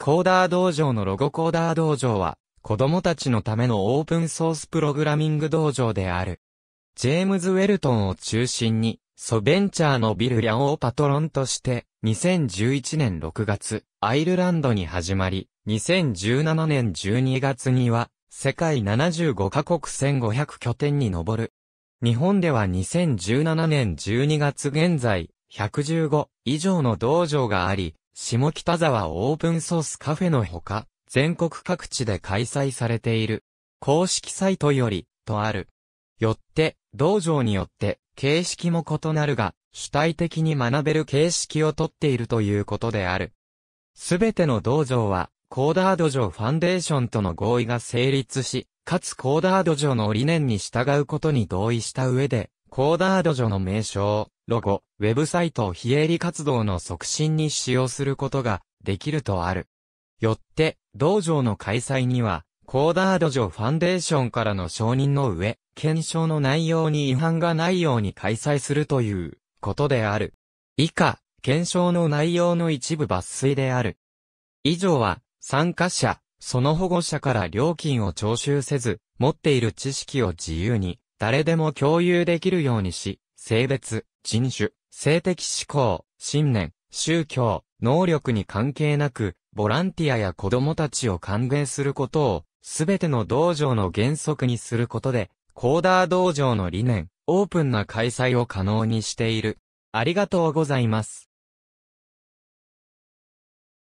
コーダー道場のロゴコーダー道場は、子供たちのためのオープンソースプログラミング道場である。ジェームズ・ウェルトンを中心に、ソベンチャーのビル・リャオをパトロンとして、2011年6月、アイルランドに始まり、2017年12月には、世界75カ国1500拠点に上る。日本では2017年12月現在、115以上の道場があり、下北沢オープンソースカフェのほか、全国各地で開催されている。公式サイトより、とある。よって、道場によって、形式も異なるが、主体的に学べる形式をとっているということである。すべての道場は、コーダードジョファンデーションとの合意が成立し、かつコーダードジョの理念に従うことに同意した上で、コーダードジョの名称、ロゴ、ウェブサイトを非営利活動の促進に使用することができるとある。よって、道場の開催には、コーダードジョファンデーションからの承認の上、検証の内容に違反がないように開催するということである。以下、検証の内容の一部抜粋である。以上は、参加者、その保護者から料金を徴収せず、持っている知識を自由に、誰でも共有できるようにし、性別、人種、性的思考、信念、宗教、能力に関係なく、ボランティアや子供たちを歓迎することを、すべての道場の原則にすることで、コーダー道場の理念、オープンな開催を可能にしている。ありがとうございます。